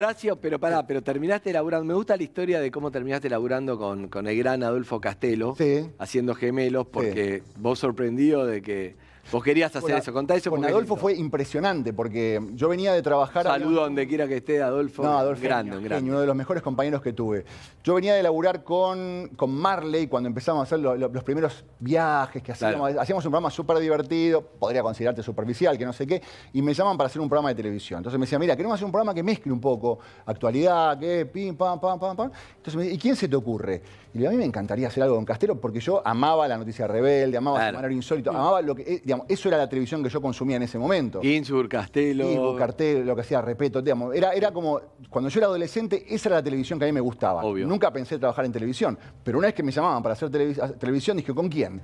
Horacio, pero pará, pero terminaste laburando. Me gusta la historia de cómo terminaste laburando con, con el gran Adolfo Castelo, haciendo gemelos, porque vos sorprendido de que Vos querías hacer eso, contá eso. Con Adolfo fue impresionante porque yo venía de trabajar... Saludo a... donde quiera que esté, Adolfo. No, Adolfo. Grande, un, Uno de los mejores compañeros que tuve. Yo venía de laburar con, con Marley cuando empezamos a hacer los primeros viajes que hacíamos. Hacíamos un programa súper divertido, podría considerarte superficial, que no sé qué, y me llaman para hacer un programa de televisión. Entonces me decían, mira, queremos hacer un programa que mezcle un poco actualidad, que pim, pam, pam, pam, pam. Entonces me ¿y quién se te ocurre? Y a mí me encantaría hacer algo con Castelo porque yo amaba la noticia rebelde, amaba su manera Insólito, amaba lo que... Eh, eso era la televisión que yo consumía en ese momento. Insur, Castelo. Insur, Cartel, lo que hacía Repeto, digamos. Era, era como, cuando yo era adolescente, esa era la televisión que a mí me gustaba. Obvio. Nunca pensé trabajar en televisión, pero una vez que me llamaban para hacer televisión, dije, ¿con quién?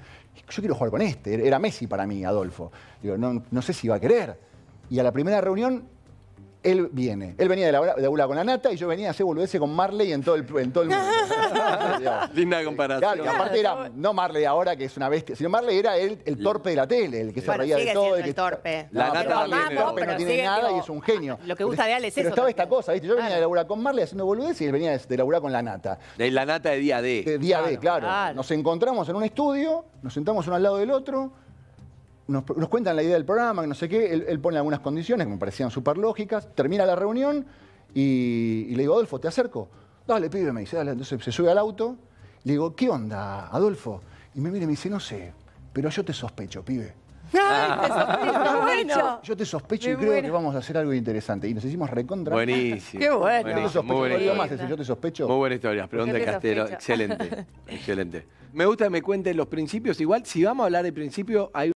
Yo quiero jugar con este, era Messi para mí, Adolfo. Digo, no, no sé si iba a querer. Y a la primera reunión él viene. Él venía de la de con la nata y yo venía a hacer boludeces con Marley en todo el, en todo el mundo. Linda comparación. Claro, aparte era, no Marley ahora, que es una bestia, sino Marley era el, torpe de la tele, el que se reía de todo. El, que, torpe. La nata no tiene nada y es un genio. Lo que gusta de él es eso. estaba esta cosa, ¿viste? Yo venía de laburar con Marley haciendo boludeces y él venía de laburar con la nata. la nata de día D. De día D, claro. Nos encontramos en un estudio, nos sentamos uno al lado del otro nos, cuentan la idea del programa, que no sé qué, él, pone algunas condiciones que me parecían súper lógicas, termina la reunión y, le digo, Adolfo, te acerco. Dale, pibe, me dice, dale. Entonces se sube al auto, le digo, ¿qué onda, Adolfo? Y me mira y me dice, no sé, pero yo te sospecho, pibe. Ay, te sospecho. Yo te sospecho y creo que vamos a hacer algo interesante. Y nos hicimos recontra. Buenísimo. Qué bueno. Muy buena historia. yo te sospecho. Muy buena historia. Pregunta de Castelo. Excelente. Excelente. Me gusta que me cuenten los principios. Igual, si vamos a hablar de principio, hay